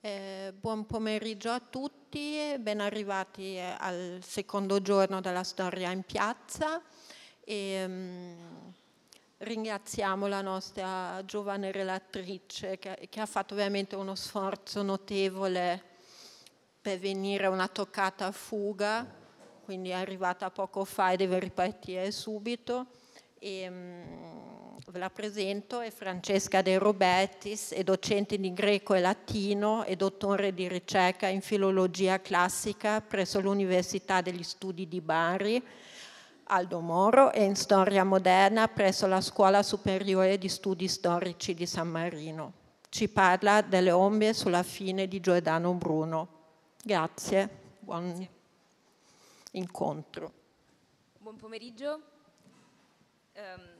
Eh, buon pomeriggio a tutti, ben arrivati eh, al secondo giorno della storia in piazza. E, um, ringraziamo la nostra giovane relatrice che, che, ha fatto veramente uno sforzo notevole per venire una toccata a fuga, quindi è arrivata poco fa e deve ripartire subito. E, um, ve la presento, è Francesca De Robertis, è docente di greco e latino e dottore di ricerca in filologia classica presso l'Università degli Studi di Bari, Aldo Moro, e in storia moderna presso la Scuola Superiore di Studi Storici di San Marino. Ci parla delle ombre sulla fine di Giordano Bruno. Grazie, buon incontro. Buon pomeriggio. Um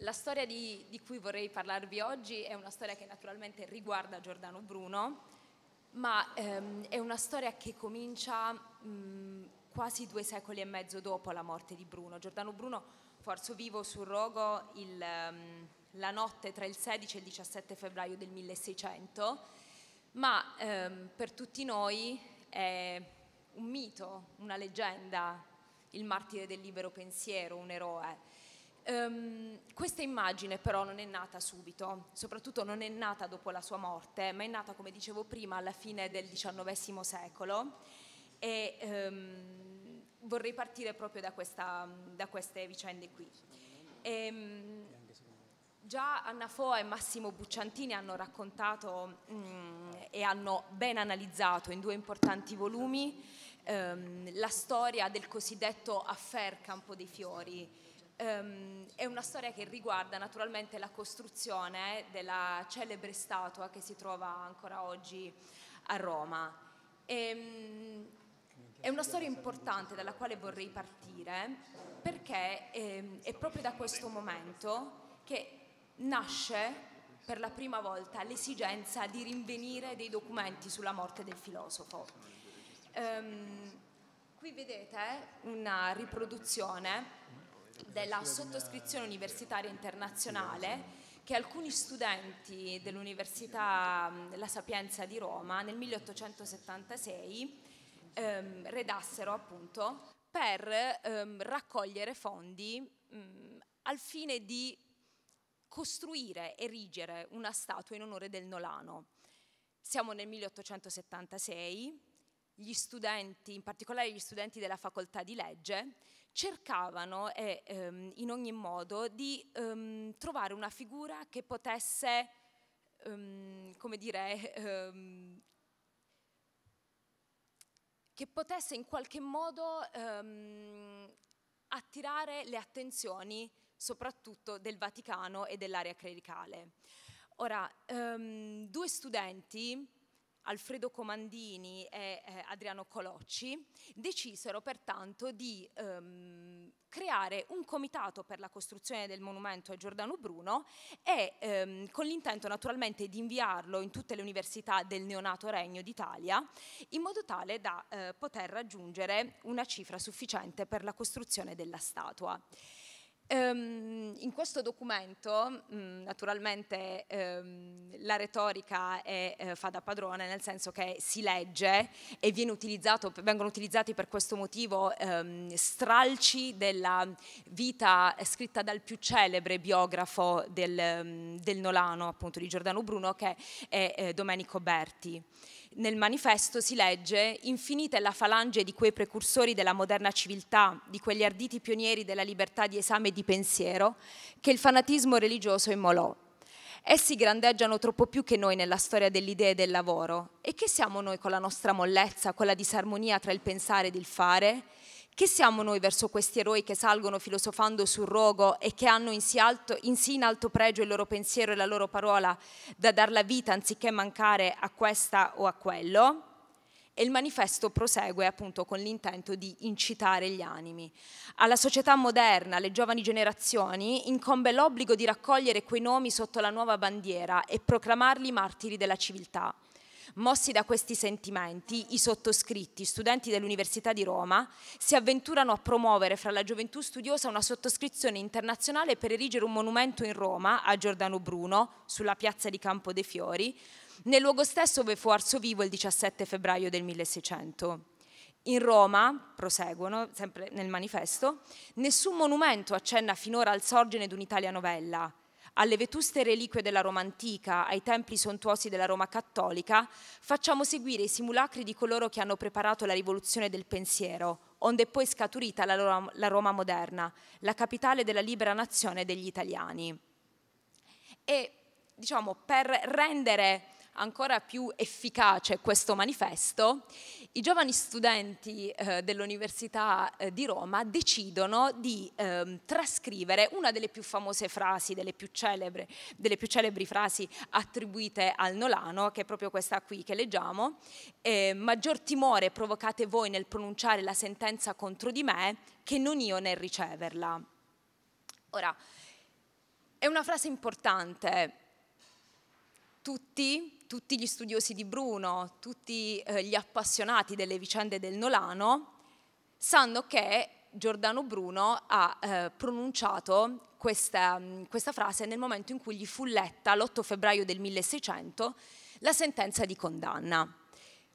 la storia di, di, cui vorrei parlarvi oggi è una storia che naturalmente riguarda Giordano Bruno, ma ehm, è una storia che comincia mh, quasi due secoli e mezzo dopo la morte di Bruno. Giordano Bruno fu arso vivo sul rogo il, um, la notte tra il 16 e il 17 febbraio del 1600, ma ehm, per tutti noi è un mito, una leggenda, il martire del libero pensiero, un eroe Um, questa immagine però non è nata subito, soprattutto non è nata dopo la sua morte, ma è nata, come dicevo prima, alla fine del XIX secolo e um, vorrei partire proprio da, questa, da queste vicende qui. E, um, Già Anna Foa e Massimo Bucciantini hanno raccontato mm, e hanno ben analizzato in due importanti volumi ehm, la storia del cosiddetto affair Campo dei Fiori, Um, è una storia che riguarda naturalmente la costruzione della celebre statua che si trova ancora oggi a Roma. E, ehm, è una storia importante dalla quale vorrei partire perché eh, è proprio da questo momento che nasce per la prima volta l'esigenza di rinvenire dei documenti sulla morte del filosofo. Um, qui vedete una riproduzione della sottoscrizione universitaria internazionale che alcuni studenti dell'Università La Sapienza di Roma nel 1876 ehm, redassero appunto per ehm, raccogliere fondi mh, al fine di costruire, erigere una statua in onore del Nolano. Siamo nel 1876, gli studenti, in particolare gli studenti della facoltà di legge, cercavano e, ehm, in ogni modo di ehm, trovare una figura che potesse, ehm, come dire, ehm, che potesse in qualche modo ehm, attirare le attenzioni soprattutto del Vaticano e dell'area clericale. Ora, ehm, due studenti Alfredo Comandini e eh, Adriano Colocci, decisero pertanto di ehm, creare un comitato per la costruzione del monumento a Giordano Bruno e ehm, con l'intento naturalmente di inviarlo in tutte le università del neonato Regno d'Italia in modo tale da eh, poter raggiungere una cifra sufficiente per la costruzione della statua. Ehm, in questo documento mm, naturalmente ehm, la retorica è, eh, fa da padrone nel senso che si legge e vengono utilizzati per questo motivo ehm, stralci della vita scritta dal più celebre biografo del, mm, del Nolano appunto di Giordano Bruno che è eh, Domenico Berti nel manifesto si legge infinita è la falange di quei precursori della moderna civiltà, di quegli arditi pionieri della libertà di esame e di pensiero, che il fanatismo religioso immolò. Essi grandeggiano troppo più che noi nella storia dell'idea e del lavoro. E che siamo noi con la nostra mollezza, con la disarmonia tra il pensare ed il fare, chi siamo noi verso questi eroi che salgono filosofando sul rogo e che hanno in sì, alto, in sì in alto pregio il loro pensiero e la loro parola da dar la vita anziché mancare a questa o a quello? E il manifesto prosegue appunto con l'intento di incitare gli animi. Alla società moderna, alle giovani generazioni, incombe l'obbligo di raccogliere quei nomi sotto la nuova bandiera e proclamarli martiri della civiltà. Mossi da questi sentimenti, i sottoscritti, studenti dell'Università di Roma, si avventurano a promuovere fra la gioventù studiosa una sottoscrizione internazionale per erigere un monumento in Roma a Giordano Bruno, sulla piazza di Campo dei Fiori, nel luogo stesso dove fu arso vivo il 17 febbraio del 1600. In Roma, proseguono, sempre nel manifesto, nessun monumento accenna finora al sorgere di un'Italia novella, alle vetuste reliquie della Roma antica, ai templi sontuosi della Roma cattolica, facciamo seguire i simulacri di coloro che hanno preparato la rivoluzione del pensiero, onde è poi scaturita la Roma, la Roma moderna, la capitale della libera nazione degli italiani. E diciamo, per rendere ancora più efficace questo manifesto, i giovani studenti eh, dell'Università eh, di Roma decidono di eh, trascrivere una delle più famose frasi, delle più, celebre, delle più, celebri frasi attribuite al Nolano, che è proprio questa qui che leggiamo, eh, maggior timore provocate voi nel pronunciare la sentenza contro di me che non io nel riceverla. Ora, è una frase importante tutti, tutti gli studiosi di Bruno, tutti eh, gli appassionati delle vicende del Nolano, sanno che Giordano Bruno ha eh, pronunciato questa, mm, questa frase nel momento in cui gli fu letta l'8 febbraio del 1600 la sentenza di condanna.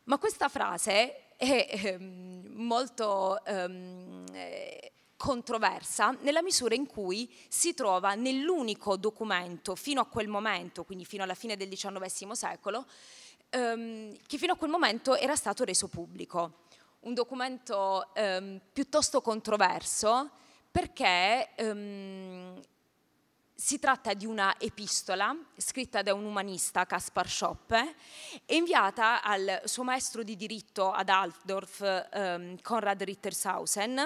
Ma questa frase è ehm, molto ehm, controversa nella misura in cui si trova nell'unico documento fino a quel momento, quindi fino alla fine del XIX secolo, ehm, che fino a quel momento era stato reso pubblico. Un documento ehm, piuttosto controverso perché ehm, si tratta di una epistola scritta da un umanista, Caspar Schoppe, inviata al suo maestro di diritto ad Altdorf, ehm, Konrad Rittershausen,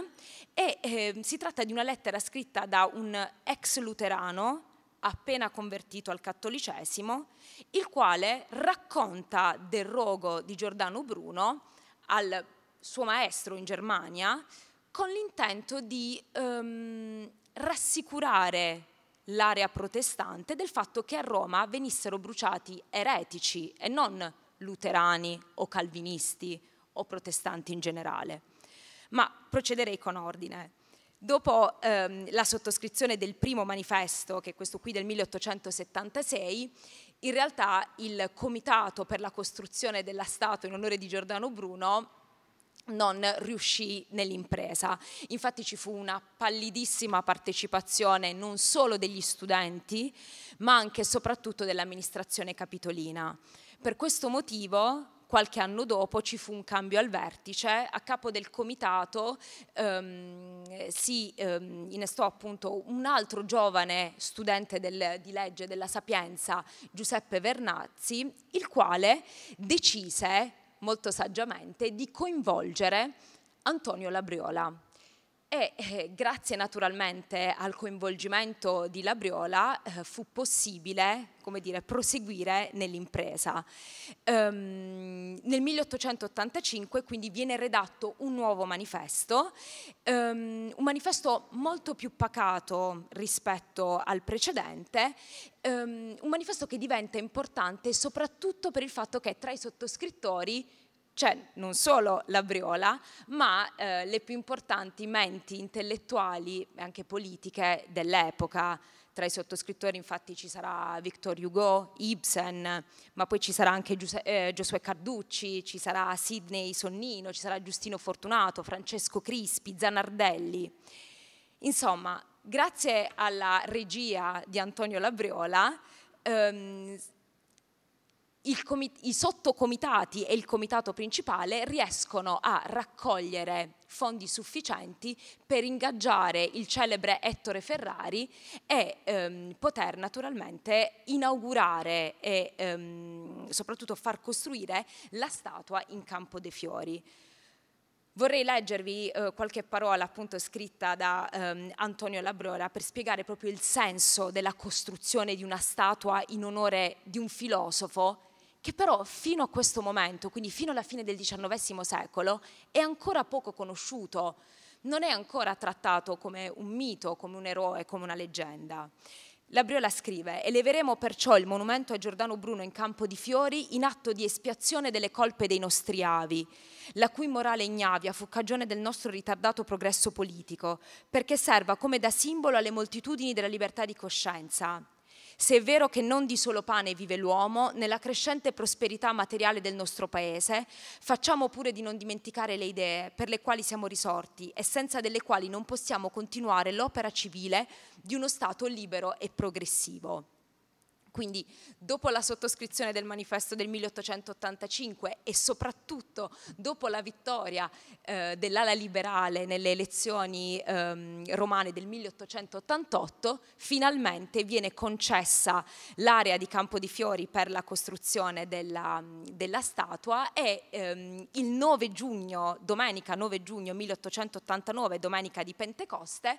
e eh, si tratta di una lettera scritta da un ex luterano appena convertito al cattolicesimo, il quale racconta del rogo di Giordano Bruno al suo maestro in Germania con l'intento di ehm, rassicurare l'area protestante del fatto che a Roma venissero bruciati eretici e non luterani o calvinisti o protestanti in generale. Ma procederei con ordine. Dopo ehm, la sottoscrizione del primo manifesto, che è questo qui del 1876, in realtà il Comitato per la costruzione della Stato in onore di Giordano Bruno non riuscì nell'impresa. Infatti ci fu una pallidissima partecipazione non solo degli studenti, ma anche e soprattutto dell'amministrazione capitolina. Per questo motivo qualche anno dopo ci fu un cambio al vertice, a capo del comitato ehm, si ehm, innestò appunto un altro giovane studente del, di legge della Sapienza, Giuseppe Vernazzi, il quale decise molto saggiamente di coinvolgere Antonio Labriola e eh, grazie naturalmente al coinvolgimento di Labriola eh, fu possibile come dire, proseguire nell'impresa. Um, nel 1885 quindi viene redatto un nuovo manifesto, um, un manifesto molto più pacato rispetto al precedente, um, un manifesto che diventa importante soprattutto per il fatto che tra i sottoscrittori c'è cioè, non solo Labriola, ma eh, le più importanti menti intellettuali e anche politiche dell'epoca. Tra i sottoscrittori infatti ci sarà Victor Hugo, Ibsen, ma poi ci sarà anche Giuse- eh, Giosuè Carducci, ci sarà Sidney Sonnino, ci sarà Giustino Fortunato, Francesco Crispi, Zanardelli. Insomma, grazie alla regia di Antonio Labriola, ehm, i sottocomitati e il comitato principale riescono a raccogliere fondi sufficienti per ingaggiare il celebre Ettore Ferrari e ehm, poter naturalmente inaugurare e ehm, soprattutto far costruire la statua in Campo dei Fiori. Vorrei leggervi eh, qualche parola appunto scritta da ehm, Antonio Labrora per spiegare proprio il senso della costruzione di una statua in onore di un filosofo che però fino a questo momento, quindi fino alla fine del XIX secolo, è ancora poco conosciuto, non è ancora trattato come un mito, come un eroe, come una leggenda. La Briola scrive: Eleveremo perciò il monumento a Giordano Bruno in Campo di Fiori in atto di espiazione delle colpe dei nostri avi, la cui morale ignavia fu cagione del nostro ritardato progresso politico, perché serva come da simbolo alle moltitudini della libertà di coscienza se è vero che non di solo pane vive l'uomo, nella crescente prosperità materiale del nostro paese, facciamo pure di non dimenticare le idee per le quali siamo risorti e senza delle quali non possiamo continuare l'opera civile di uno Stato libero e progressivo. Quindi dopo la sottoscrizione del manifesto del 1885 e soprattutto dopo la vittoria eh, dell'ala liberale nelle elezioni ehm, romane del 1888, finalmente viene concessa l'area di Campo di Fiori per la costruzione della, della statua e ehm, il 9 giugno, domenica 9 giugno 1889, domenica di Pentecoste,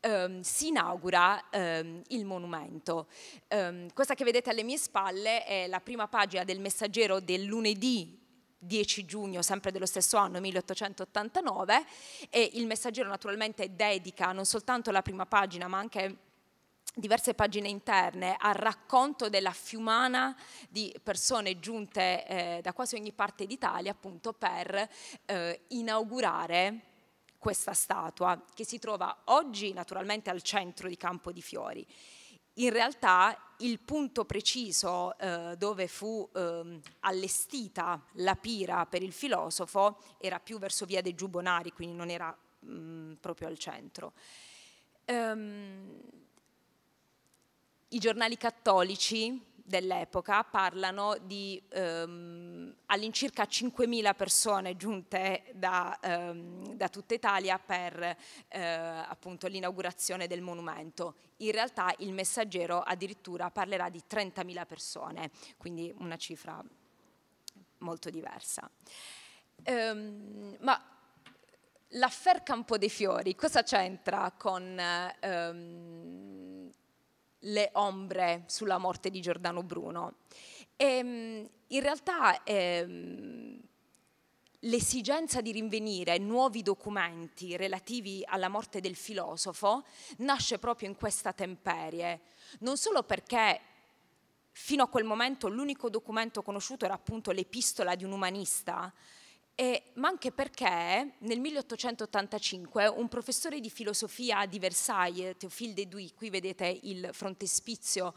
ehm, si inaugura ehm, il monumento. Ehm, questa questa che vedete alle mie spalle è la prima pagina del messaggero del lunedì 10 giugno sempre dello stesso anno 1889 e il messaggero naturalmente dedica non soltanto la prima pagina ma anche diverse pagine interne al racconto della fiumana di persone giunte eh, da quasi ogni parte d'Italia appunto per eh, inaugurare questa statua che si trova oggi naturalmente al centro di Campo di Fiori. In realtà il punto preciso eh, dove fu eh, allestita la pira per il filosofo era più verso via dei Giubonari, quindi non era mh, mm, proprio al centro. Ehm, I giornali cattolici dell'epoca parlano di ehm, all'incirca 5.000 persone giunte da, ehm, da tutta Italia per eh, l'inaugurazione del monumento. In realtà il messaggero addirittura parlerà di 30.000 persone, quindi una cifra molto diversa. Ehm, ma l'affer Campo dei Fiori cosa c'entra con ehm, le ombre sulla morte di Giordano Bruno. E, ehm, in realtà ehm, l'esigenza di rinvenire nuovi documenti relativi alla morte del filosofo nasce proprio in questa temperie, non solo perché fino a quel momento l'unico documento conosciuto era appunto l'epistola di un umanista, e, ma anche perché nel 1885 un professore di filosofia di Versailles, Théophile Deduy, qui vedete il frontespizio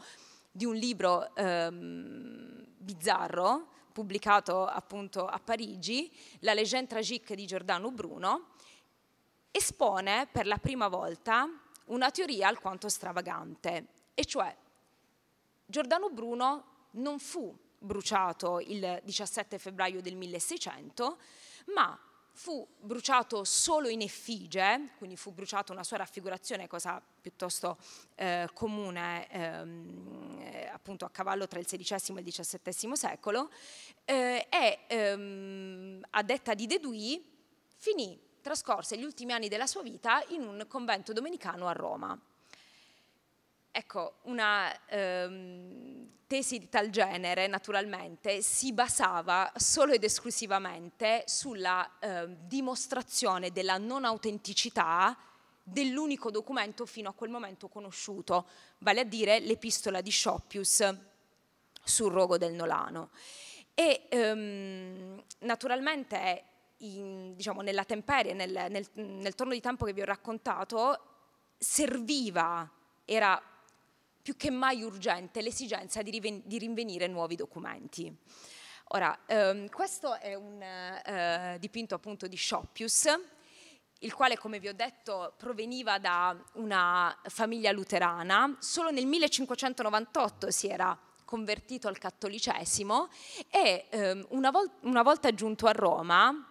di un libro ehm, bizzarro pubblicato appunto a Parigi, La Legend tragique di Giordano Bruno, espone per la prima volta una teoria alquanto stravagante, e cioè Giordano Bruno non fu bruciato il 17 febbraio del 1600, ma fu bruciato solo in effigie, quindi fu bruciata una sua raffigurazione, cosa piuttosto eh, comune ehm, eh, appunto a cavallo tra il XVI e il XVII secolo, eh, e ehm, a detta di Dedui finì, trascorse gli ultimi anni della sua vita in un convento domenicano a Roma. Ecco, una ehm, tesi di tal genere, naturalmente, si basava solo ed esclusivamente sulla eh, dimostrazione della non autenticità dell'unico documento fino a quel momento conosciuto, vale a dire l'epistola di Scoppius sul rogo del Nolano. E ehm, naturalmente, in, diciamo, nella temperie, nel, nel, nel torno di tempo che vi ho raccontato, serviva, era più che mai urgente l'esigenza di, di rinvenire nuovi documenti. Ora, ehm, questo è un eh, dipinto appunto di Schopius, il quale, come vi ho detto, proveniva da una famiglia luterana, solo nel 1598 si era convertito al cattolicesimo e ehm, una, vol una volta giunto a Roma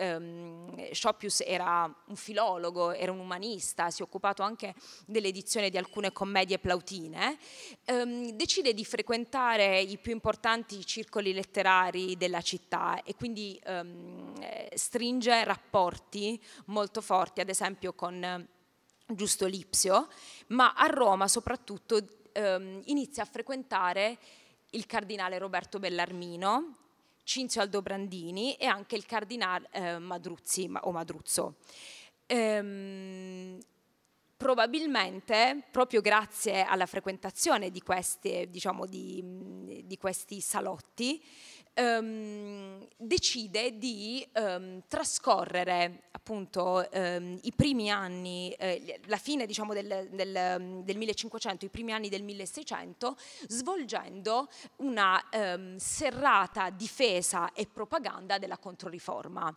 ehm, Shopius era un filologo, era un umanista, si è occupato anche dell'edizione di alcune commedie plautine, ehm, decide di frequentare i più importanti circoli letterari della città e quindi ehm, stringe rapporti molto forti, ad esempio con Giusto Lipsio, ma a Roma soprattutto ehm, inizia a frequentare il cardinale Roberto Bellarmino Cinzio Aldobrandini e anche il cardinale eh, Madruzzi o Madruzzo. Ehm, probabilmente proprio grazie alla frequentazione di, queste, diciamo, di, di questi salotti ehm, decide di ehm, trascorrere appunto ehm, i primi anni, eh, la fine diciamo del, del, ehm, del, 1500, i primi anni del 1600, svolgendo una ehm, serrata difesa e propaganda della Controriforma.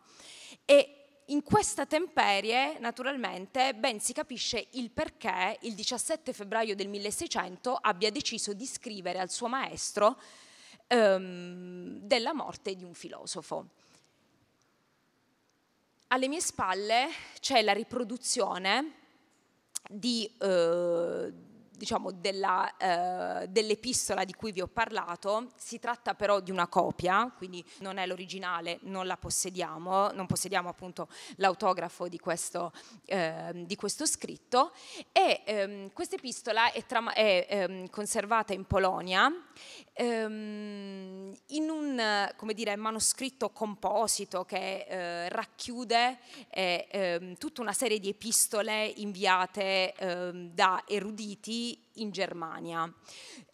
E in questa temperie, naturalmente, ben si capisce il perché il 17 febbraio del 1600 abbia deciso di scrivere al suo maestro ehm, della morte di un filosofo. Alle mie spalle c'è la riproduzione di, eh, diciamo della, eh, dell'epistola di cui vi ho parlato, si tratta però di una copia, quindi non è l'originale, non la possediamo, non possediamo appunto l'autografo di questo, eh, di questo scritto e ehm, questa epistola è, tram- è ehm, conservata in Polonia ehm, in un dire, manoscritto composito che eh, racchiude eh, ehm, tutta una serie di epistole inviate ehm, da eruditi in Germania.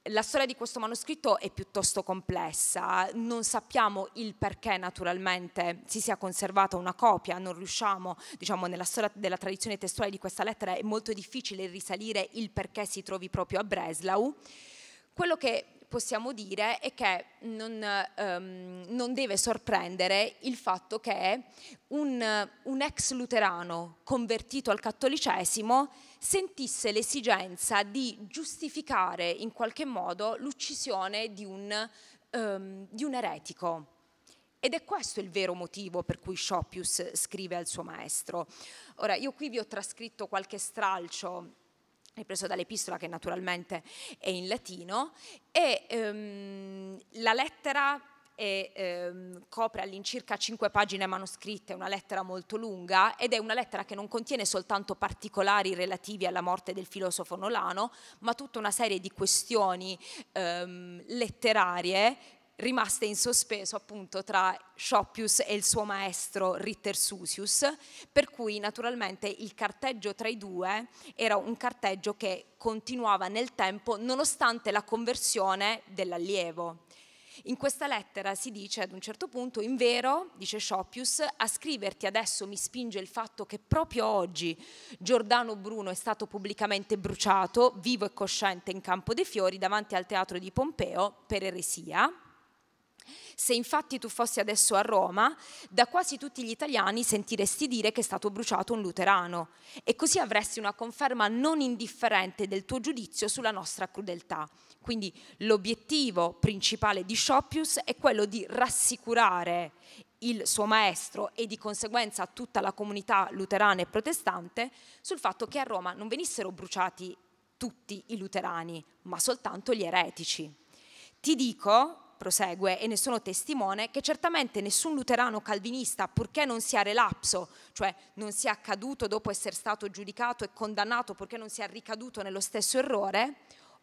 La storia di questo manoscritto è piuttosto complessa, non sappiamo il perché naturalmente si sia conservata una copia, non riusciamo, diciamo nella storia della tradizione testuale di questa lettera è molto difficile risalire il perché si trovi proprio a Breslau. Quello che possiamo dire è che non, ehm, non deve sorprendere il fatto che un, un ex luterano convertito al cattolicesimo sentisse l'esigenza di giustificare in qualche modo l'uccisione di un, ehm, di un eretico. Ed è questo il vero motivo per cui Shopius scrive al suo maestro. Ora, io qui vi ho trascritto qualche stralcio è preso dall'epistola che naturalmente è in latino e ehm, la lettera e, ehm, copre all'incirca cinque pagine manoscritte, una lettera molto lunga ed è una lettera che non contiene soltanto particolari relativi alla morte del filosofo Nolano, ma tutta una serie di questioni ehm, letterarie rimaste in sospeso appunto tra Shoppius e il suo maestro Ritter Susius, per cui naturalmente il carteggio tra i due era un carteggio che continuava nel tempo nonostante la conversione dell'allievo. In questa lettera si dice ad un certo punto, in vero, dice Shoppius, a scriverti adesso mi spinge il fatto che proprio oggi Giordano Bruno è stato pubblicamente bruciato, vivo e cosciente in Campo dei Fiori, davanti al teatro di Pompeo, per eresia. Se infatti tu fossi adesso a Roma, da quasi tutti gli italiani sentiresti dire che è stato bruciato un luterano e così avresti una conferma non indifferente del tuo giudizio sulla nostra crudeltà. Quindi l'obiettivo principale di Shopius è quello di rassicurare il suo maestro e di conseguenza tutta la comunità luterana e protestante sul fatto che a Roma non venissero bruciati tutti i luterani, ma soltanto gli eretici. Ti dico prosegue, e ne sono testimone, che certamente nessun luterano calvinista, purché non sia relapso, cioè non sia accaduto dopo essere stato giudicato e condannato, purché non sia ricaduto nello stesso errore,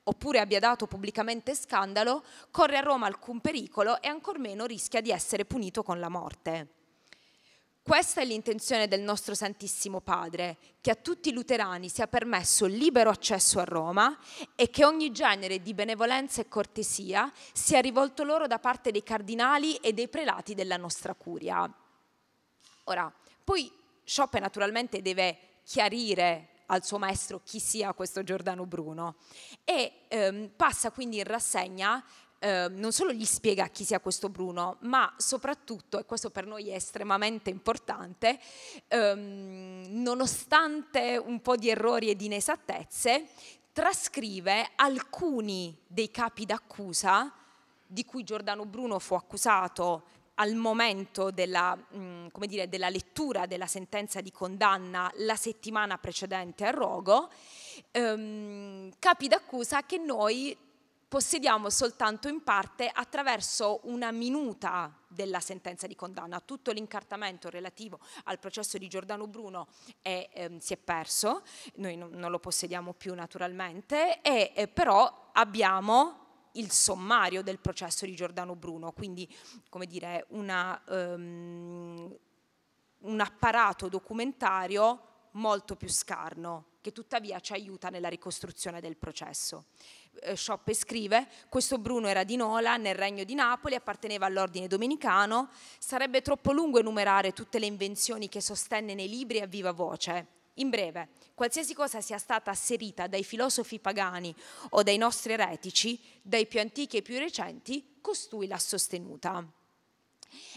oppure abbia dato pubblicamente scandalo, corre a Roma alcun pericolo e ancor meno rischia di essere punito con la morte. Questa è l'intenzione del nostro Santissimo Padre, che a tutti i luterani sia permesso libero accesso a Roma e che ogni genere di benevolenza e cortesia sia rivolto loro da parte dei cardinali e dei prelati della nostra curia. Ora, poi Schoppe naturalmente deve chiarire al suo maestro chi sia questo Giordano Bruno e ehm, passa quindi in rassegna Ehm, non solo gli spiega chi sia questo Bruno, ma soprattutto, e questo per noi è estremamente importante, ehm, nonostante un po' di errori e di inesattezze, trascrive alcuni dei capi d'accusa di cui Giordano Bruno fu accusato al momento della, mh, mm, dire, della, lettura della sentenza di condanna la settimana precedente a Rogo, ehm, capi d'accusa che noi possediamo soltanto in parte attraverso una minuta della sentenza di condanna. Tutto l'incartamento relativo al processo di Giordano Bruno è, ehm, si è perso, noi non, non lo possediamo più naturalmente, e, eh, però abbiamo il sommario del processo di Giordano Bruno, quindi come dire, una, um, un apparato documentario molto più scarno, che tuttavia ci aiuta nella ricostruzione del processo. Eh, Schoppe scrive, questo Bruno era di Nola, nel regno di Napoli, apparteneva all'ordine domenicano, sarebbe troppo lungo enumerare tutte le invenzioni che sostenne nei libri a viva voce. In breve, qualsiasi cosa sia stata asserita dai filosofi pagani o dai nostri eretici, dai più antichi e più recenti, costui l'ha sostenuta.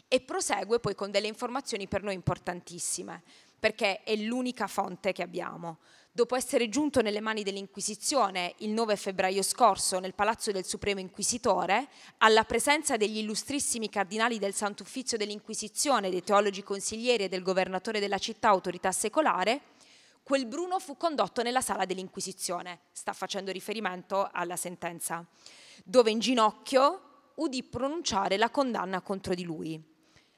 E prosegue poi con delle informazioni per noi importantissime, perché è l'unica fonte che abbiamo. Dopo essere giunto nelle mani dell'Inquisizione il 9 febbraio scorso nel Palazzo del Supremo Inquisitore, alla presenza degli illustrissimi cardinali del Sant'Uffizio dell'Inquisizione, dei teologi consiglieri e del governatore della città autorità secolare, quel Bruno fu condotto nella sala dell'Inquisizione, sta facendo riferimento alla sentenza, dove in ginocchio udì pronunciare la condanna contro di lui.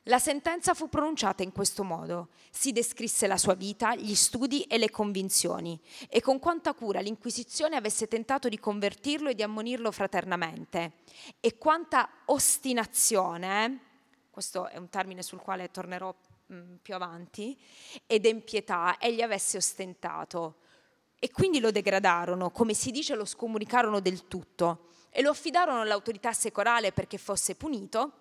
La sentenza fu pronunciata in questo modo. Si descrisse la sua vita, gli studi e le convinzioni e con quanta cura l'Inquisizione avesse tentato di convertirlo e di ammonirlo fraternamente e quanta ostinazione, eh? questo è un termine sul quale tornerò mh, mm, più avanti, ed empietà egli avesse ostentato. E quindi lo degradarono, come si dice lo scomunicarono del tutto e lo affidarono all'autorità secolare perché fosse punito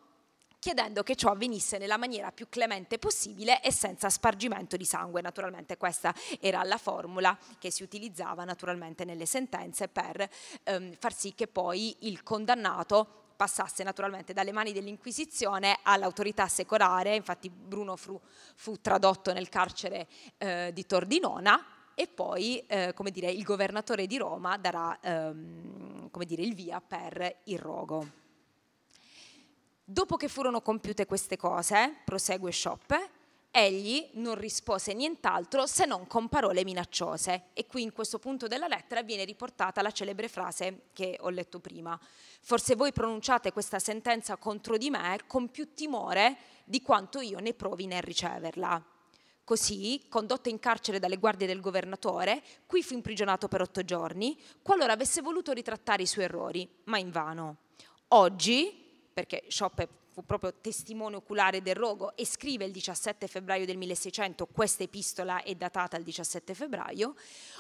chiedendo che ciò avvenisse nella maniera più clemente possibile e senza spargimento di sangue. Naturalmente questa era la formula che si utilizzava naturalmente nelle sentenze per ehm, far sì che poi il condannato passasse naturalmente dalle mani dell'Inquisizione all'autorità secolare, infatti Bruno fu, fu tradotto nel carcere eh, di Tordinona e poi eh, come dire, il governatore di Roma darà ehm, come dire, il via per il rogo. Dopo che furono compiute queste cose, prosegue Schoppe, egli non rispose nient'altro se non con parole minacciose. E qui in questo punto della lettera viene riportata la celebre frase che ho letto prima. Forse voi pronunciate questa sentenza contro di me con più timore di quanto io ne provi nel riceverla. Così, condotto in carcere dalle guardie del governatore, qui fu imprigionato per otto giorni, qualora avesse voluto ritrattare i suoi errori, ma invano. Oggi, perché Schoppe fu proprio testimone oculare del rogo e scrive il 17 febbraio del 1600, questa epistola è datata il 17 febbraio,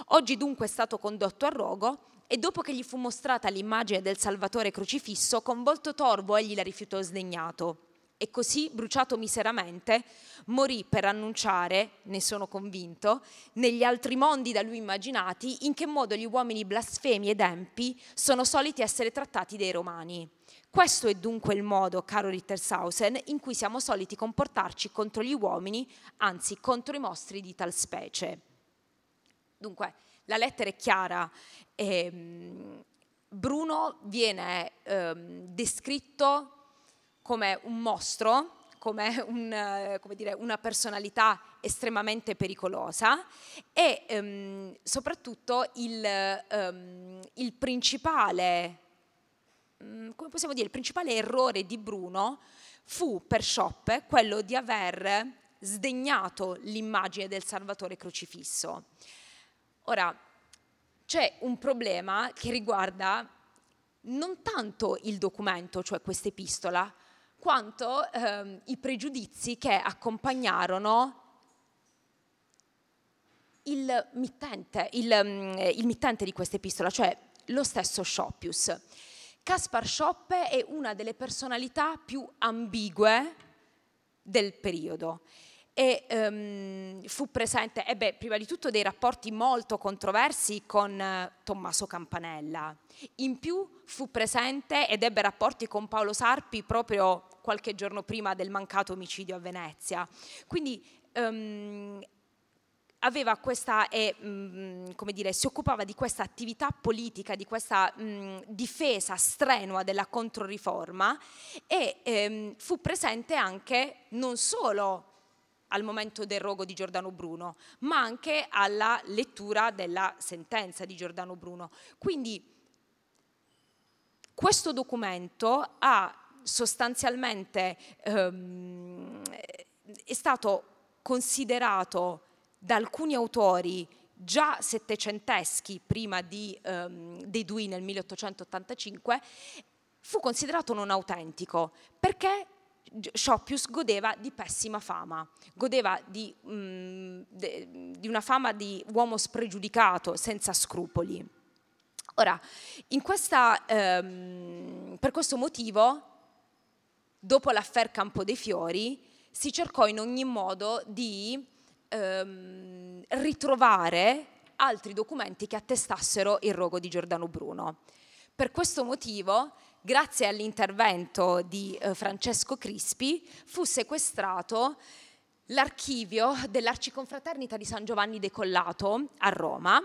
oggi dunque è stato condotto a rogo e dopo che gli fu mostrata l'immagine del Salvatore crocifisso, con volto torvo egli la rifiutò sdegnato e così, bruciato miseramente, morì per annunciare, ne sono convinto, negli altri mondi da lui immaginati in che modo gli uomini blasfemi ed empi sono soliti essere trattati dai romani. Questo è dunque il modo, caro Rittershausen, in cui siamo soliti comportarci contro gli uomini, anzi contro i mostri di tal specie. Dunque, la lettera è chiara. Ehm, Bruno viene ehm, descritto come un mostro, come, un, come dire, una personalità estremamente pericolosa e ehm, soprattutto il, ehm, il principale Mm, come possiamo dire, il principale errore di Bruno fu per Schoppe quello di aver sdegnato l'immagine del Salvatore crocifisso. Ora, c'è un problema che riguarda non tanto il documento, cioè questa epistola, quanto ehm, i pregiudizi che accompagnarono il mittente, il, mm, il mittente di questa epistola, cioè lo stesso Schopius. Caspar Schoppe è una delle personalità più ambigue del periodo e um, fu presente, ebbe prima di tutto dei rapporti molto controversi con uh, Tommaso Campanella, in più fu presente ed ebbe rapporti con Paolo Sarpi proprio qualche giorno prima del mancato omicidio a Venezia. Quindi um, aveva questa, eh, mh, mm, come dire, si occupava di questa attività politica, di questa mh, mm, difesa strenua della controriforma e ehm, fu presente anche non solo al momento del rogo di Giordano Bruno, ma anche alla lettura della sentenza di Giordano Bruno. Quindi questo documento ha sostanzialmente ehm, è stato considerato da alcuni autori già settecenteschi prima di, ehm, dei Dewey nel 1885, fu considerato non autentico perché Shopius godeva di pessima fama, godeva di, mh, mm, de, di, una fama di uomo spregiudicato, senza scrupoli. Ora, questa, ehm, per questo motivo, dopo l'affare Campo dei Fiori, si cercò in ogni modo di ehm, ritrovare altri documenti che attestassero il rogo di Giordano Bruno. Per questo motivo, grazie all'intervento di eh, Francesco Crispi, fu sequestrato l'archivio dell'Arciconfraternita di San Giovanni Decollato a Roma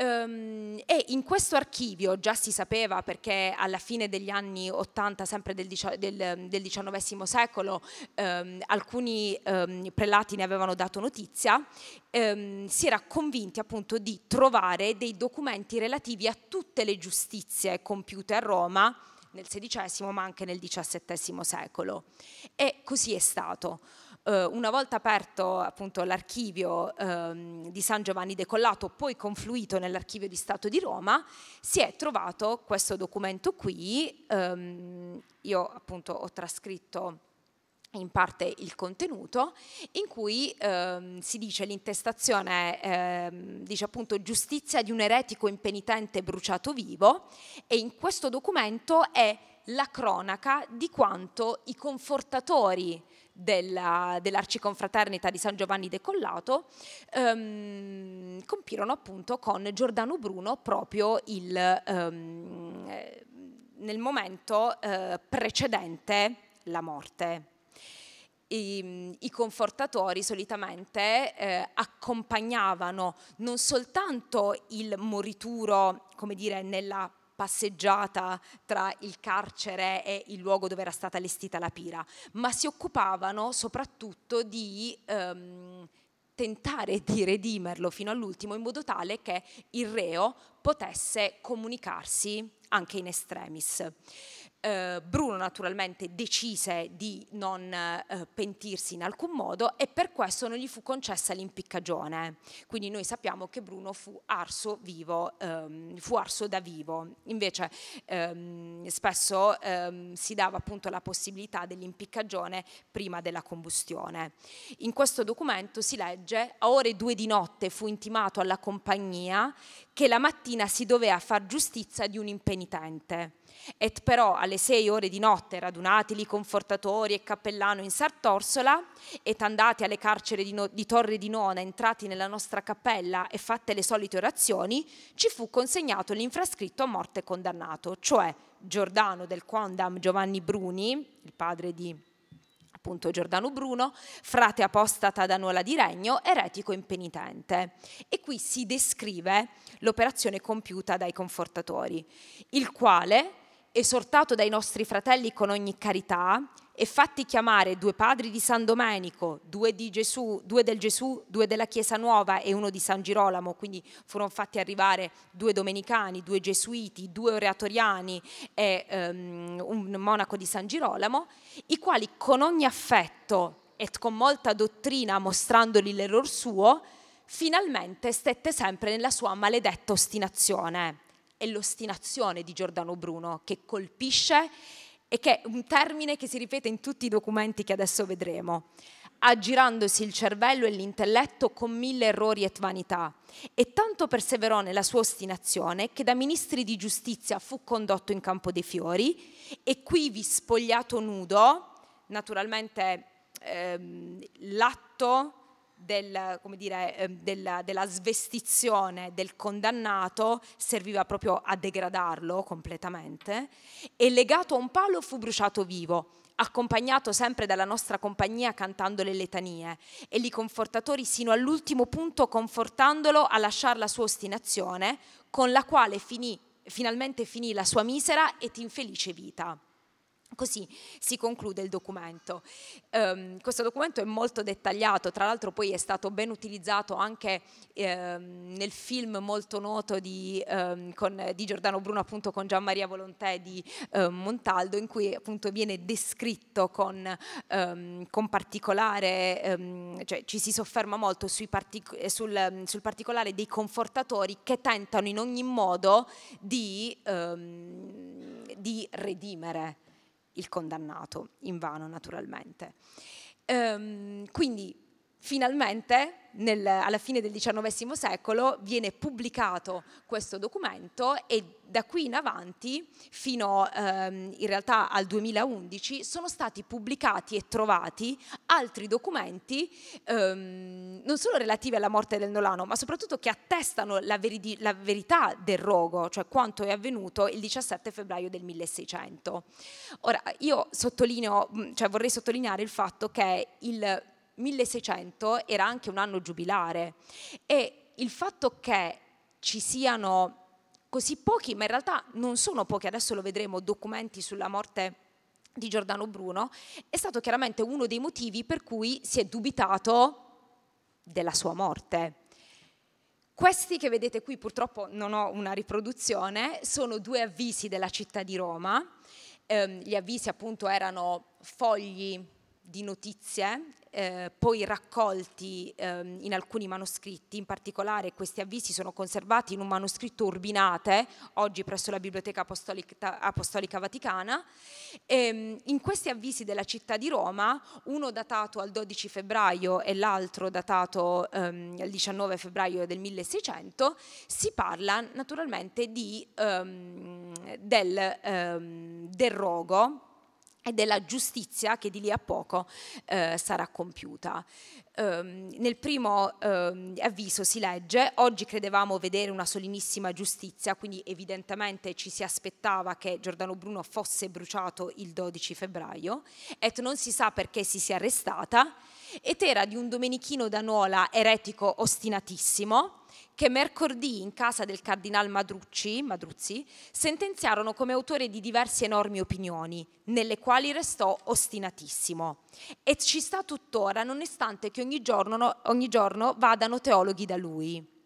Ehm, e in questo archivio già si sapeva perché alla fine degli anni 80, sempre del, del, del XIX secolo, ehm, alcuni ehm, prelati ne avevano dato notizia, ehm, si era convinti appunto di trovare dei documenti relativi a tutte le giustizie compiute a Roma nel XVI ma anche nel XVII secolo. E così è stato eh, una volta aperto appunto l'archivio ehm, di San Giovanni Decollato, poi confluito nell'archivio di Stato di Roma, si è trovato questo documento qui, ehm, io appunto ho trascritto in parte il contenuto, in cui ehm, si dice l'intestazione, ehm, dice appunto giustizia di un eretico impenitente bruciato vivo e in questo documento è la cronaca di quanto i confortatori della, dell'Arciconfraternita di San Giovanni Decollato, ehm, compirono appunto con Giordano Bruno proprio il, ehm, eh, nel momento eh, precedente la morte. I, i, confortatori solitamente eh, accompagnavano non soltanto il morituro, come dire, nella passeggiata tra il carcere e il luogo dove era stata allestita la pira, ma si occupavano soprattutto di ehm, tentare di redimerlo fino all'ultimo in modo tale che il reo potesse comunicarsi anche in extremis. Eh, Bruno naturalmente decise di non eh, pentirsi in alcun modo e per questo non gli fu concessa l'impiccagione. Quindi noi sappiamo che Bruno fu arso, vivo, ehm, fu arso da vivo. Invece ehm, spesso ehm, si dava appunto la possibilità dell'impiccagione prima della combustione. In questo documento si legge a ore due di notte fu intimato alla compagnia che la mattina si doveva far giustizia di un impenitente Et però alle sei ore di notte radunati lì confortatori e cappellano in Sartorsola et andati alle carceri di, no, di Torre di Nona, entrati nella nostra cappella e fatte le solite orazioni, ci fu consegnato l'infrascritto a morte condannato, cioè Giordano del Quondam Giovanni Bruni, il padre di appunto Giordano Bruno, frate apostata da Nuola di Regno, eretico impenitente. E qui si descrive l'operazione compiuta dai confortatori, il quale esortato dai nostri fratelli con ogni carità e fatti chiamare due padri di San Domenico, due, di Gesù, due del Gesù, due della Chiesa Nuova e uno di San Girolamo, quindi furono fatti arrivare due domenicani, due gesuiti, due oratoriani e um, un monaco di San Girolamo, i quali con ogni affetto e con molta dottrina mostrandogli l'error suo, finalmente stette sempre nella sua maledetta ostinazione è l'ostinazione di Giordano Bruno che colpisce e che è un termine che si ripete in tutti i documenti che adesso vedremo, aggirandosi il cervello e l'intelletto con mille errori e vanità. E tanto perseverò nella sua ostinazione che da ministri di giustizia fu condotto in Campo dei Fiori e quivi spogliato nudo, naturalmente ehm, l'atto del, dire, ehm, della, della, svestizione del condannato serviva proprio a degradarlo completamente e legato a un palo fu bruciato vivo accompagnato sempre dalla nostra compagnia cantando le letanie e li confortatori sino all'ultimo punto confortandolo a lasciare la sua ostinazione con la quale finì, finalmente finì la sua misera ed infelice vita. Così si conclude il documento. Um, questo documento è molto dettagliato, tra l'altro poi è stato ben utilizzato anche um, nel film molto noto di, um, con, di, Giordano Bruno appunto con Maria Volontè di Montaldo in cui appunto viene descritto con, con particolare, cioè ci si sofferma molto partic sul, sul, particolare dei confortatori che tentano in ogni modo di, di redimere il condannato, invano naturalmente. Ehm, quindi finalmente nel, alla fine del XIX secolo viene pubblicato questo documento e da qui in avanti, fino ehm, in realtà al 2011, sono stati pubblicati e trovati altri documenti ehm, non solo relativi alla morte del Nolano, ma soprattutto che attestano la, veridi, la verità del rogo, cioè quanto è avvenuto il 17 febbraio del 1600. Ora, io sottolineo, cioè vorrei sottolineare il fatto che il 1600 era anche un anno giubilare e il fatto che ci siano così pochi, ma in realtà non sono pochi, adesso lo vedremo, documenti sulla morte di Giordano Bruno, è stato chiaramente uno dei motivi per cui si è dubitato della sua morte. Questi che vedete qui, purtroppo non ho una riproduzione, sono due avvisi della città di Roma. Eh, gli avvisi appunto erano fogli di notizie, eh, poi raccolti eh, in alcuni manoscritti, in particolare questi avvisi sono conservati in un manoscritto Urbinate, oggi presso la Biblioteca Apostolica, Apostolica Vaticana. E, ehm, in questi avvisi della città di Roma, uno datato al 12 febbraio e l'altro datato ehm, al 19 febbraio del 1600, si parla naturalmente di, ehm, del, ehm, del rogo e della giustizia che di lì a poco eh, sarà compiuta. Um, nel primo um, avviso si legge, oggi credevamo vedere una solenissima giustizia, quindi evidentemente ci si aspettava che Giordano Bruno fosse bruciato il 12 febbraio, et non si sa perché si sia arrestata, ed era di un domenichino da Nuola eretico ostinatissimo, che mercoledì in casa del cardinal Madrucci, Madruzzi sentenziarono come autore di diverse enormi opinioni, nelle quali restò ostinatissimo. E ci sta tuttora, nonostante che ogni giorno, ogni giorno vadano teologhi da lui.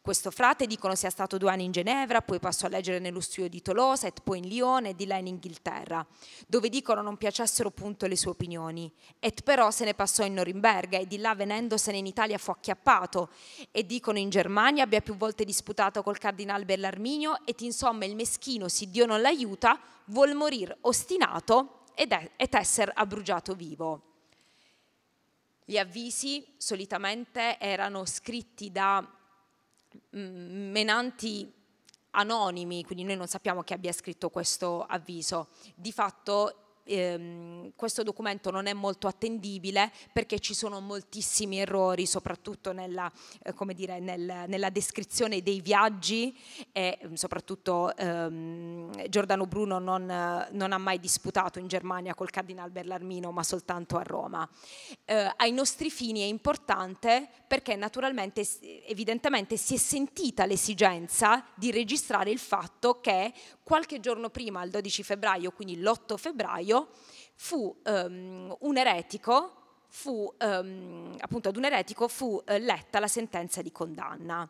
Questo frate dicono sia stato due anni in Ginevra, poi passò a leggere nello studio di Tolosa e poi in Lione e di là in Inghilterra, dove dicono non piacessero punto le sue opinioni. Et però se ne passò in Norimberga e di là venendosene in Italia fu acchiappato e dicono in Germania abbia più volte disputato col cardinale Bellarminio et insomma il meschino, se Dio non l'aiuta, vuol morire ostinato ed, è, ed esser abbrugiato vivo. Gli avvisi solitamente erano scritti da menanti anonimi, quindi noi non sappiamo chi abbia scritto questo avviso. Di fatto ehm, questo documento non è molto attendibile perché ci sono moltissimi errori, soprattutto nella, eh, dire, nel, nella descrizione dei viaggi e mm, soprattutto ehm, Giordano Bruno non, non, ha mai disputato in Germania col Cardinal Bellarmino, ma soltanto a Roma. Eh, ai nostri fini è importante perché naturalmente, evidentemente, si è sentita l'esigenza di registrare il fatto che qualche giorno prima, il 12 febbraio, quindi l'8 febbraio, fu um, un eretico, fu, um, appunto ad un eretico fu uh, letta la sentenza di condanna.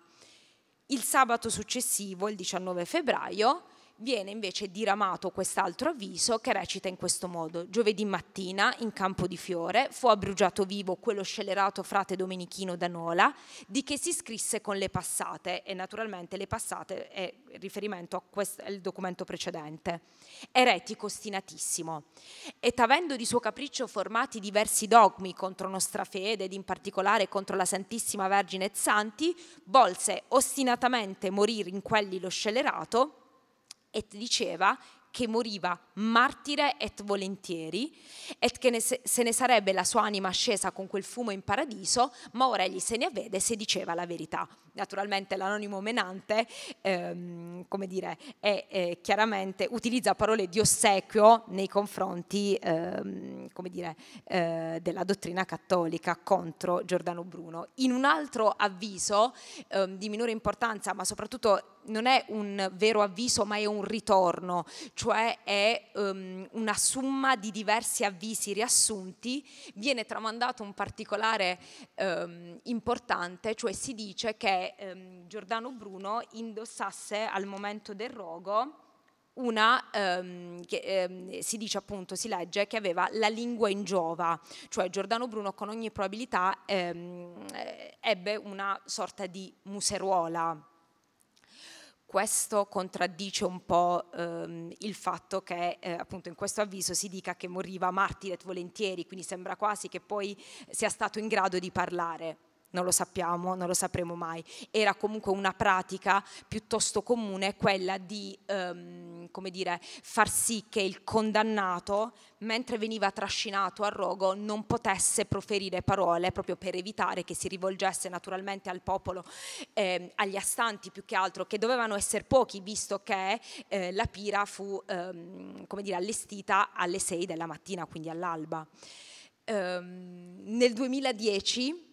Il sabato successivo, il 19 febbraio, viene invece diramato quest'altro avviso che recita in questo modo. Giovedì mattina, in campo di fiore, fu abbrugiato vivo quello scelerato frate domenichino Danola, di che si scrisse con le passate, e naturalmente le passate è riferimento al documento precedente. Eretico ostinatissimo. Ed avendo di suo capriccio formati diversi dogmi contro nostra fede, ed in particolare contro la Santissima Vergine e Santi, volse ostinatamente morire in quelli lo scelerato et diceva che moriva martire et volentieri, et che ne se, se ne sarebbe la sua anima scesa con quel fumo in paradiso, ma ora egli se ne avvede se diceva la verità. Naturalmente l'anonimo menante, ehm, come dire, è, è, chiaramente utilizza parole di ossequio nei confronti, ehm, come dire, eh, della dottrina cattolica contro Giordano Bruno. In un altro avviso ehm, di minore importanza, ma soprattutto non è un vero avviso ma è un ritorno, cioè è um, una summa di diversi avvisi riassunti, viene tramandato un particolare um, importante, cioè si dice che um, Giordano Bruno indossasse al momento del rogo una ehm, che ehm, si dice appunto, si legge che aveva la lingua in giova, cioè Giordano Bruno con ogni probabilità ehm, eh, ebbe una sorta di museruola questo contraddice un po' ehm, il fatto che eh, appunto in questo avviso si dica che moriva martire volentieri, quindi sembra quasi che poi sia stato in grado di parlare non lo sappiamo, non lo sapremo mai. Era comunque una pratica piuttosto comune quella di ehm, dire, far sì che il condannato, mentre veniva trascinato a rogo, non potesse proferire parole proprio per evitare che si rivolgesse naturalmente al popolo, ehm, agli astanti più che altro, che dovevano essere pochi visto che eh, la pira fu ehm, dire, allestita alle 6 della mattina, quindi all'alba. Ehm, nel 2010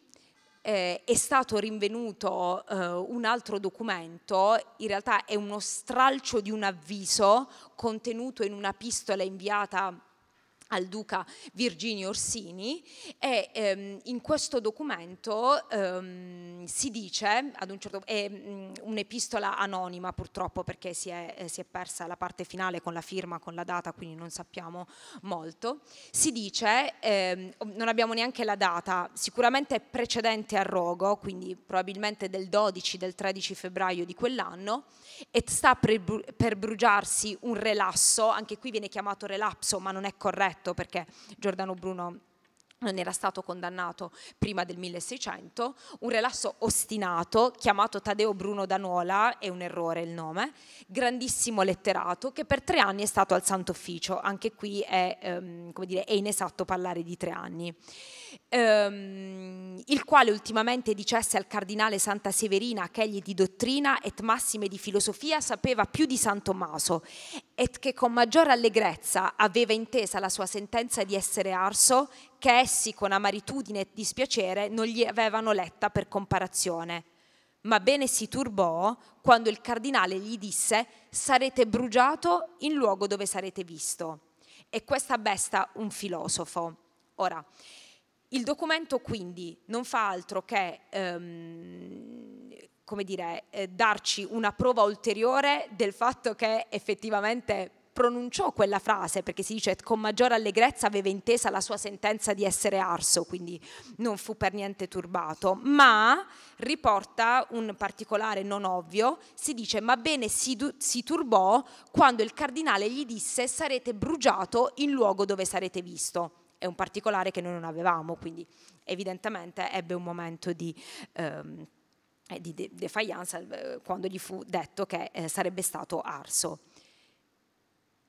eh, è stato rinvenuto eh, un altro documento, in realtà è uno stralcio di un avviso contenuto in una pistola inviata al duca Virginio Orsini e ehm, in questo documento ehm, si dice, ad un certo, è mm, un'epistola anonima purtroppo perché si è, eh, si è, persa la parte finale con la firma, con la data, quindi non sappiamo molto, si dice, ehm, non abbiamo neanche la data, sicuramente è precedente a Rogo, quindi probabilmente del 12, del 13 febbraio di quell'anno, e sta per, per bruciarsi un relasso, anche qui viene chiamato relapso ma non è corretto, corretto perché Giordano Bruno non era stato condannato prima del 1600, un relasso ostinato chiamato Taddeo Bruno da Nuola, è un errore il nome, grandissimo letterato che per tre anni è stato al Santo Ufficio, anche qui è, ehm, dire, è inesatto parlare di tre anni, ehm, il quale ultimamente dicesse al cardinale Santa Severina che egli di dottrina et massime di filosofia sapeva più di San Tommaso et che con maggior allegrezza aveva intesa la sua sentenza di essere arso che essi con amaritudine e dispiacere non gli avevano letta per comparazione. Ma bene si turbò quando il cardinale gli disse sarete bruciato in luogo dove sarete visto. E questa besta un filosofo. Ora, il documento quindi non fa altro che ehm, come dire, eh, darci una prova ulteriore del fatto che effettivamente pronunciò quella frase, perché si dice con maggiore allegrezza aveva intesa la sua sentenza di essere arso, quindi non fu per niente turbato, ma riporta un particolare non ovvio, si dice ma bene si, si turbò quando il cardinale gli disse sarete bruciato in luogo dove sarete visto è un particolare che noi non avevamo, quindi evidentemente ebbe un momento di, ehm, di de- eh, quando gli fu detto che eh, sarebbe stato arso.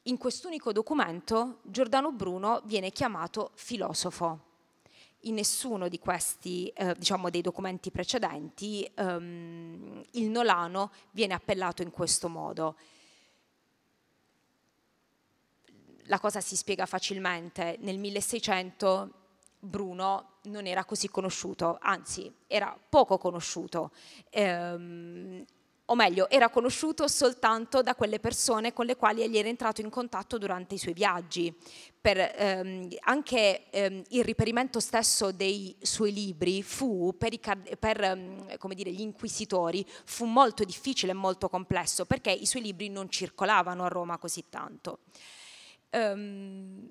In quest'unico documento Giordano Bruno viene chiamato filosofo. In nessuno di questi, eh, diciamo, dei documenti precedenti, ehm, il Nolano viene appellato in questo modo la cosa si spiega facilmente. Nel 1600 Bruno non era così conosciuto, anzi era poco conosciuto. Ehm, o meglio, era conosciuto soltanto da quelle persone con le quali egli era entrato in contatto durante i suoi viaggi. Per, ehm, anche ehm, il riperimento stesso dei suoi libri fu per, i, per ehm, dire, gli inquisitori fu molto difficile e molto complesso perché i suoi libri non circolavano a Roma così tanto. Ehm,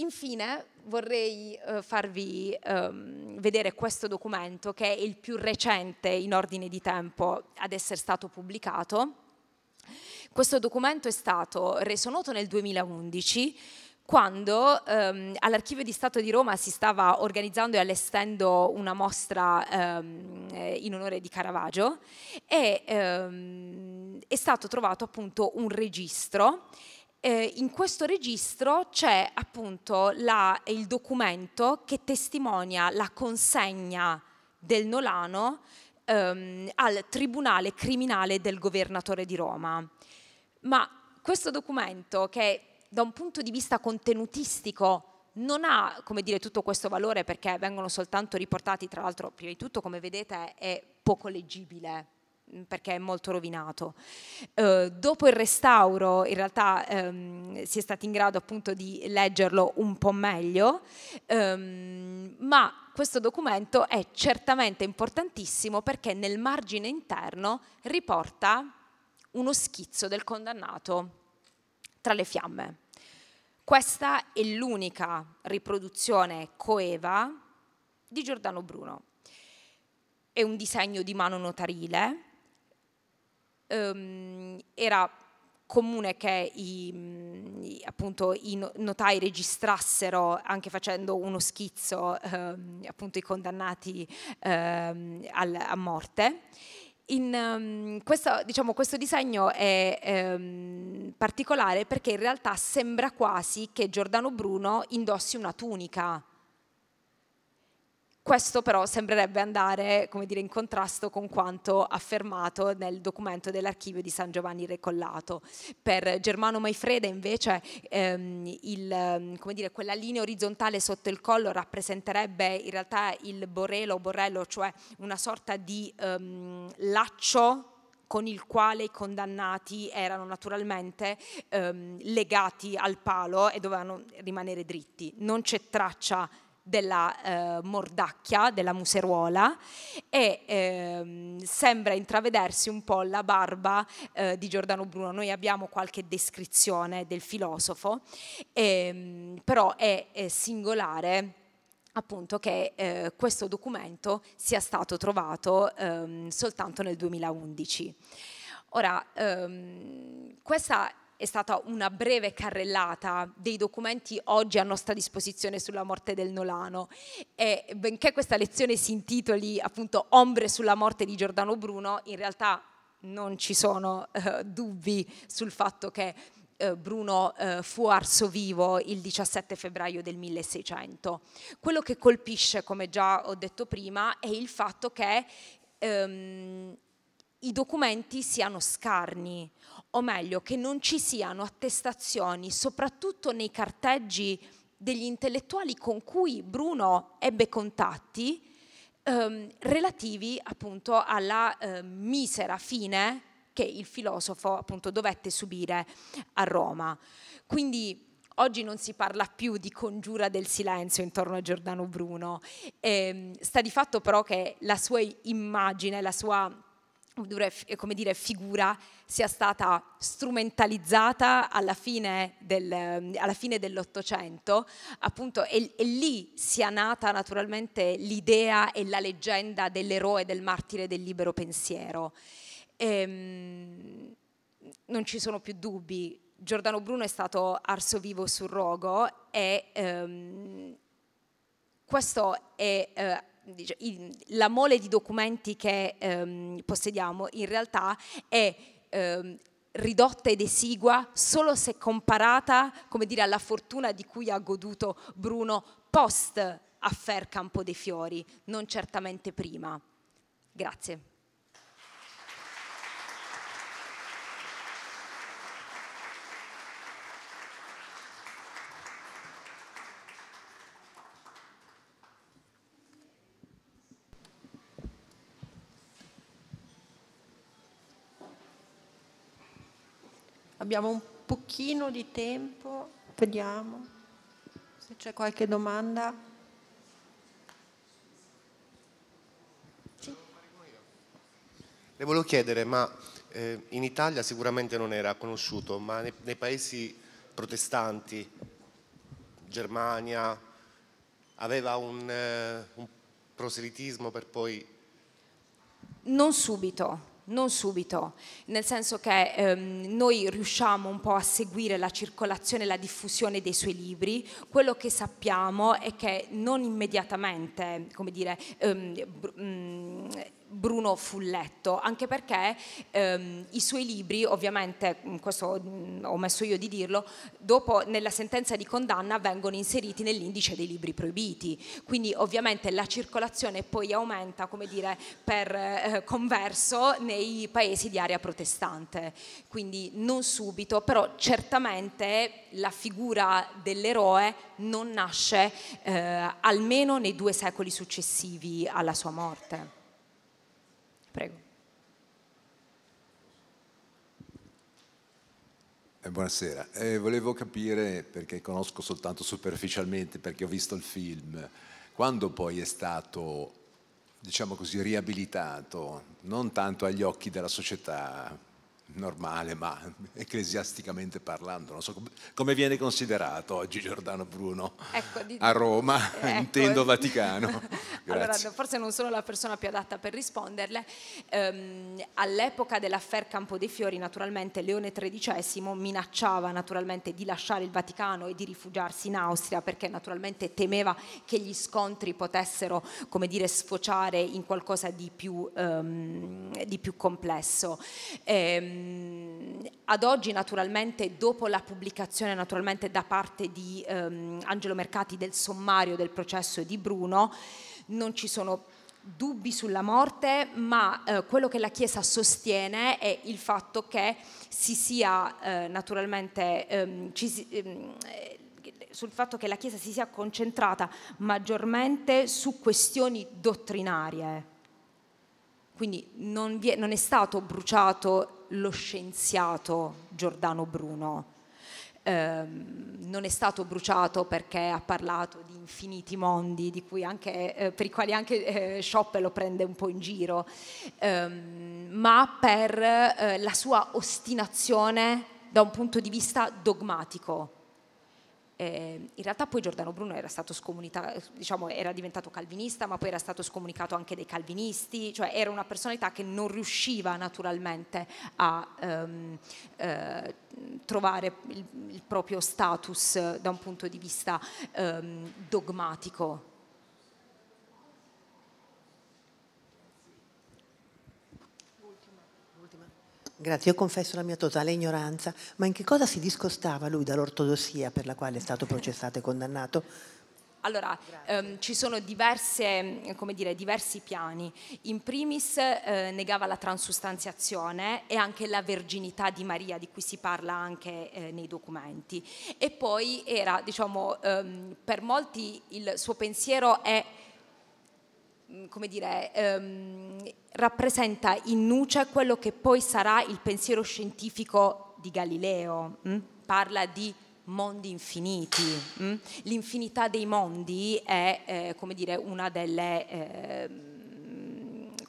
Infine vorrei eh, farvi ehm, vedere questo documento che è il più recente in ordine di tempo ad essere stato pubblicato. Questo documento è stato reso noto nel 2011 quando ehm, all'Archivio di Stato di Roma si stava organizzando e allestendo una mostra ehm, eh, in onore di Caravaggio e ehm, è stato trovato appunto un registro eh, in questo registro c'è appunto la, il documento che testimonia la consegna del Nolano ehm, al Tribunale Criminale del Governatore di Roma. Ma questo documento che da un punto di vista contenutistico non ha come dire, tutto questo valore perché vengono soltanto riportati, tra l'altro prima di tutto come vedete è poco leggibile perché è molto rovinato. Eh, dopo il restauro in realtà ehm, si è stati in grado appunto di leggerlo un po' meglio, ehm, ma questo documento è certamente importantissimo perché nel margine interno riporta uno schizzo del condannato tra le fiamme. Questa è l'unica riproduzione coeva di Giordano Bruno. È un disegno di mano notarile ehm, era comune che i, appunto, i, notai registrassero, anche facendo uno schizzo, ehm, appunto, i condannati ehm, al, a morte. In, um, questo, diciamo, questo, disegno è um, particolare perché in realtà sembra quasi che Giordano Bruno indossi una tunica questo però sembrerebbe andare dire, in contrasto con quanto affermato nel documento dell'archivio di San Giovanni Recollato. Per Germano Maifreda invece ehm, il, dire, quella linea orizzontale sotto il collo rappresenterebbe in realtà il borello o borrello, cioè una sorta di ehm, laccio con il quale i condannati erano naturalmente ehm, legati al palo e dovevano rimanere dritti. Non c'è traccia di della eh, mordacchia, della museruola e ehm, sembra intravedersi un po' la barba eh, di Giordano Bruno. Noi abbiamo qualche descrizione del filosofo, ehm, però è, è singolare appunto che eh, questo documento sia stato trovato ehm, soltanto nel 2011. Ora, ehm, questa è stata una breve carrellata dei documenti oggi a nostra disposizione sulla morte del Nolano. E benché questa lezione si intitoli appunto Ombre sulla morte di Giordano Bruno, in realtà non ci sono eh, dubbi sul fatto che eh, Bruno eh, fu arso vivo il 17 febbraio del 1600. Quello che colpisce, come già ho detto prima, è il fatto che ehm, i documenti siano scarni o meglio che non ci siano attestazioni, soprattutto nei carteggi degli intellettuali con cui Bruno ebbe contatti, ehm, relativi appunto alla eh, misera fine che il filosofo appunto dovette subire a Roma. Quindi oggi non si parla più di congiura del silenzio intorno a Giordano Bruno, ehm, sta di fatto però che la sua immagine, la sua come dire, figura sia stata strumentalizzata alla fine, del, ehm, alla fine dell'Ottocento, appunto, e, e, lì sia nata naturalmente l'idea e la leggenda dell'eroe, del martire del libero pensiero. Ehm, non ci sono più dubbi, Giordano Bruno è stato arso vivo sul rogo e ehm, questo è eh, la mole di documenti che ehm, possediamo in realtà è ehm, ridotta ed esigua solo se comparata, come dire, alla fortuna di cui ha goduto Bruno post affair Campo dei Fiori, non certamente prima. Grazie. Abbiamo un pochino di tempo, vediamo se c'è qualche domanda. Sì. Le volevo chiedere, ma eh, in Italia sicuramente non era conosciuto, ma nei, nei paesi protestanti, Germania, aveva un, eh, un proselitismo per poi... Non subito, non subito, nel senso che ehm, noi riusciamo un po' a seguire la circolazione e la diffusione dei suoi libri, quello che sappiamo è che non immediatamente, come dire, ehm, mm, Bruno Fulletto, anche perché ehm, i suoi libri, ovviamente, questo ho messo io di dirlo, dopo nella sentenza di condanna vengono inseriti nell'indice dei libri proibiti, quindi ovviamente la circolazione poi aumenta, come dire, per eh, converso nei paesi di area protestante, quindi non subito, però certamente la figura dell'eroe non nasce eh, almeno nei due secoli successivi alla sua morte. Prego. Eh, buonasera, eh, volevo capire perché conosco soltanto superficialmente perché ho visto il film, quando poi è stato, diciamo così, riabilitato, non tanto agli occhi della società normale, ma ecclesiasticamente parlando, non so come viene considerato oggi Giordano Bruno ecco, di... a Roma, ecco. intendo Vaticano. allora, forse non sono la persona più adatta per risponderle. Ehm, all'epoca dell'affare Campo dei Fiori, naturalmente Leone XIII minacciava naturalmente di lasciare il Vaticano e di rifugiarsi in Austria perché naturalmente temeva che gli scontri potessero, come dire, sfociare in qualcosa di più, ehm, di più complesso. Ehm, Ehm, ad oggi naturalmente dopo la pubblicazione naturalmente da parte di ehm, Angelo Mercati del sommario del processo di Bruno non ci sono dubbi sulla morte, ma eh, quello che la Chiesa sostiene è il fatto che si sia eh, naturalmente ehm, ci, ehm, eh, sul fatto che la Chiesa si sia concentrata maggiormente su questioni dottrinarie quindi non, è, non è stato bruciato lo scienziato Giordano Bruno, eh, non è stato bruciato perché ha parlato di infiniti mondi anche, eh, per i quali anche eh, Schoppe lo prende un po' in giro, ehm, ma per eh, la sua ostinazione da un punto di vista dogmatico. Eh, in realtà poi Giordano Bruno era, diciamo, era diventato calvinista, ma poi era stato scomunicato anche dai calvinisti, cioè era una personalità che non riusciva naturalmente a ehm, eh, trovare il, il, proprio status eh, da un punto di vista ehm, dogmatico Grazie, io confesso la mia totale ignoranza, ma in che cosa si discostava lui dall'ortodossia per la quale è stato processato e condannato? Allora, ehm, ci sono diverse, dire, diversi piani. In primis eh, negava la transustanziazione e anche la verginità di Maria, di cui si parla anche eh, nei documenti. E poi era, diciamo, ehm, per molti il suo pensiero è Mm, come dire, ehm, rappresenta in nuce quello che poi sarà il pensiero scientifico di Galileo. Mh? Mm? Parla di mondi infiniti. Mh? Mm? L'infinità dei mondi è, eh, come dire, una delle... Eh,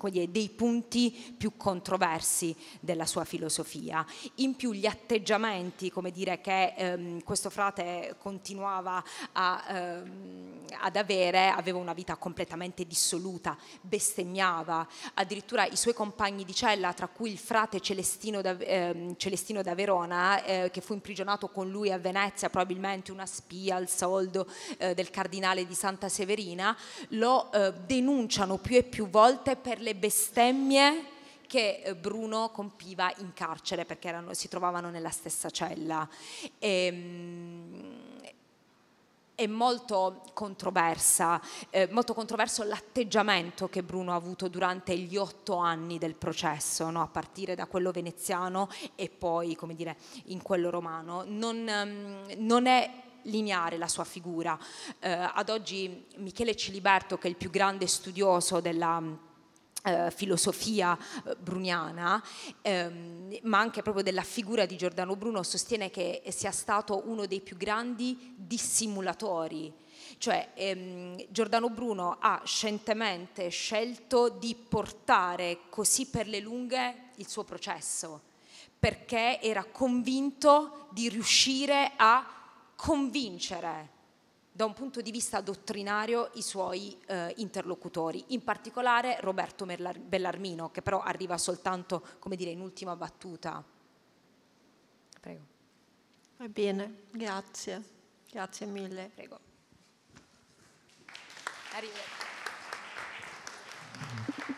dire, dei punti più controversi della sua filosofia. In più gli atteggiamenti dire, che ehm, questo frate continuava a, ehm, ad avere, aveva una vita completamente dissoluta, bestemmiava, addirittura i suoi compagni di cella, tra cui il frate Celestino da, ehm, Celestino da Verona, eh, che fu imprigionato con lui a Venezia, probabilmente una spia al soldo eh, del cardinale di Santa Severina, lo eh, denunciano più e più volte per le le bestemmie che eh, Bruno compiva in carcere perché erano, si trovavano nella stessa cella. E, ehm, è molto controversa, eh, molto controverso l'atteggiamento che Bruno ha avuto durante gli otto anni del processo, no? a partire da quello veneziano e poi, come dire, in quello romano. Non, um, non è lineare la sua figura. Eh, ad oggi Michele Ciliberto, che è il più grande studioso della eh, filosofia eh, bruniana, ehm, ma anche proprio della figura di Giordano Bruno, sostiene che sia stato uno dei più grandi dissimulatori. Cioè ehm, Giordano Bruno ha scientemente scelto di portare così per le lunghe il suo processo, perché era convinto di riuscire a convincere da un punto di vista dottrinario i suoi eh, interlocutori, in particolare Roberto Bellarmino, che però arriva soltanto dire, in ultima battuta. Prego. Va bene, grazie, grazie mille. Prego. Arrivederci.